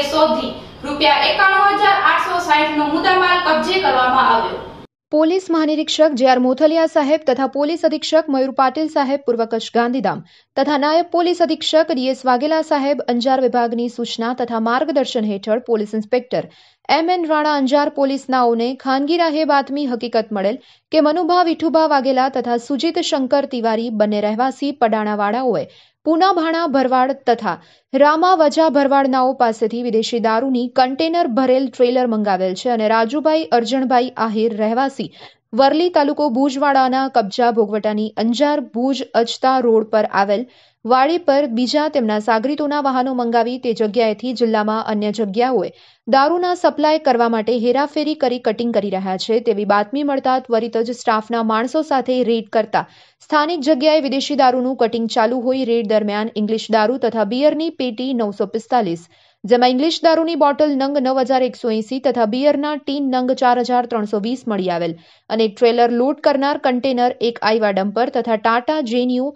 એ શોધી રૂપિયા એકાણું હજાર આઠસો સાહીઠ નો મુદ્દામાલ કબજે કરવામાં આવ્યો પોલીસ મહાનિરીક્ષક જે આર મોથલિયા સાહેબ તથા પોલીસ અધિક્ષક મયુર પાટીલ સાહેબ પૂર્વ ગાંધીધામ તથા નાયબ પોલીસ અધિક્ષક ડીએસ વાઘેલા સાહેબ અંજાર વિભાગની સૂચના તથા માર્ગદર્શન હેઠળ police inspector M N Rana Anjar પોલીસનાઓને ખાનગી રાહે બાતમી હકીકત મળેલ કે મનુભા વિઠુભા વાઘેલા તથા સુજીત શંકર તિવારી બંને રહેવાસી પડાણાવાળાઓએ પૂનાભાણા ભરવાડ તથા રામાવજા ભરવાડનાઓ પાસેથી વિદેશી દારૂની કન્ટેનર ભરેલ ટ્રેલર મંગાવેલ છે અને રાજુભાઈ અરજણભાઈ આહિર રહેવાસી વરલી તાલુકો ભુજવાડાના કબજા ભોગવટાની અંજાર ભુજ અજતા રોડ પર આવેલ વાડી પર બીજા તેમના સાગરીતોના વાહનો મંગાવી તે જગ્યાએથી જિલ્લામાં અન્ય જગ્યાઓએ દારૂના સપ્લાય કરવા માટે હેરાફેરી કરી કટિંગ કરી રહ્યા છે તેવી બાતમી મળતા ત્વરિત જ સ્ટાફના માણસો સાથે રેડ કરતા સ્થાનિક જગ્યાએ વિદેશી દારૂનું કટિંગ ચાલુ હોઈ રેડ દરમિયાન ઇંગ્લિશ દારૂ તથા બિયરની પેટી નવસો પિસ્તાલીસ જેમાં ઇંગ્લિશ દારૂની બોટલ નંગ નવ હજાર એકસો એંસી તથા બિયરના ટીન નંગ ચાર હજાર ત્રણસો વીસ મળી આવેલ અને ટ્રેલર લૂંટ કરનાર કન્ટેનર એક આઈવા ડમ્પર તથા ટાટા જેન્યુ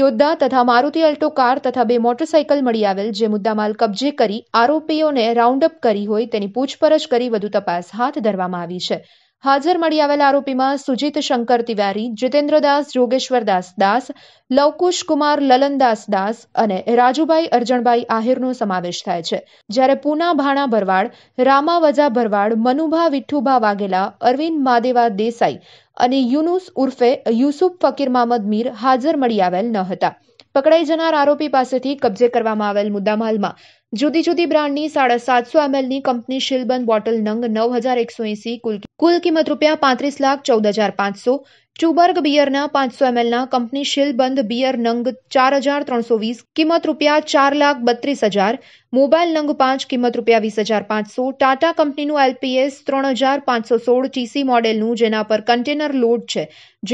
યોદ્ધા તથા મારુતિ અલ્ટો કાર તથા બે મોટરસાઇકલ મળી આવેલ જે મુદ્દામાલ કબજે કરી આરોપીઓને રાઉન્ડઅપ કરી હોય તેની પૂછપરછ કરી વધુ તપાસ હાથ ધરવામાં આવી છે હાજર મળી આવેલા આરોપીમાં સુજીત શંકર તિવારી જીતેન્દ્રદાસ જોગેશ્વરદાસ દાસ લવકુશ કુમાર લલનદાસ દાસ અને રાજુભાઈ અરજણભાઈ આહિરનો સમાવેશ થાય છે જ્યારે પૂના ભાણા ભરવાડ રામાવજા ભરવાડ મનુભા વિઠ્ઠુભા વાઘેલા અરવિંદ માદેવા દેસાઈ અને યુનુસ ઉર્ફે યુસુફ ફકીર મામદ મીર હાજર મળી આવેલ ન હતા પકડાઈ જનાર આરોપી પાસેથી કબજે કરવામાં આવેલ મુદ્દામાલમાં જુદી જુદી બ્રાન્ડની સાડા સાતસો એમએલની કંપની શિલબન બોટલ નંગ નવ હજાર એકસો એસી કુલ કુલ કિંમત રૂપિયા પાંત્રીસ લાખ ચૌદ હજાર પાંચસો ચુબર્ગ બિયરના પાંચસો એમએલના કંપની શિલબંધ બિયર નંગ ચાર હજાર ત્રણસો વીસ કિંમત રૂપિયા ચાર લાખ બત્રીસ હજાર મોબાઈલ નંગ પાંચ કિંમત રૂપિયા વીસ હજાર પાંચસો ટાટા કંપનીનું એલપીએસ ત્રણ હજાર પાંચસો સોળ ટીસી મોડેલનું જેના પર કન્ટેનર લોડ છે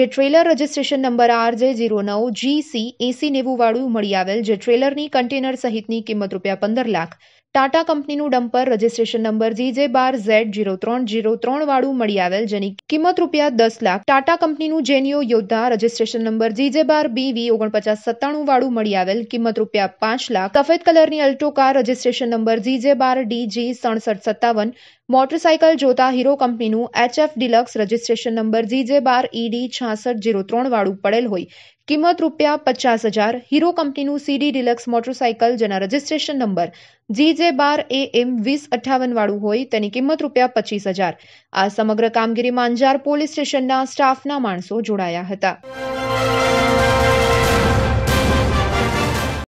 જે trailer registration number RJ zero નવ જીસી એસી નેવું વાળું મળી આવેલ જે ટ્રેલરની કન્ટેનર સહિતની કિંમત રૂપિયા પંદર લાખ ટાટા કંપનીનું ડમ્પર રજીસ્ટ્રેશન નંબર જીજે બાર ઝેડ જીરો ત્રણ જીરો ત્રણ વાળું મળી આવેલ જેની કિંમત રૂપિયા દસ લાખ ટાટા કંપનીનું જેનિયો યોદ્ધા રજીસ્ટ્રેશન નંબર જીજે બાર બીવી ઓગણપચાસ સત્તાણું વાળું મળી આવેલ કિંમત રૂપિયા પાંચ લાખ સફેદ કલરની Alto car registration number GJ બાર ડીજી સડસઠ સત્તાવન મોટરસાયકલ જોતા હીરો કંપનીનું HF Deluxe registration number GJ બાર ઈડી છાસઠ જીરો ત્રણ વાળું પડેલ હોય કિંમત રૂપિયા પચાસ હજાર હીરો કંપનીનું સીડી ડિલક્સ મોટરસાયકલ જેના રજિસ્ટ્રેશન નંબર જીજે બાર એ એમ વીસ અઠ્ઠાવનવાળું હોય તેની કિંમત રૂપિયા પચીસ હજાર આ સમગ્ર કામગીરીમાં અંજાર પોલીસ સ્ટેશનના સ્ટાફના માણસો જોડાયા હતા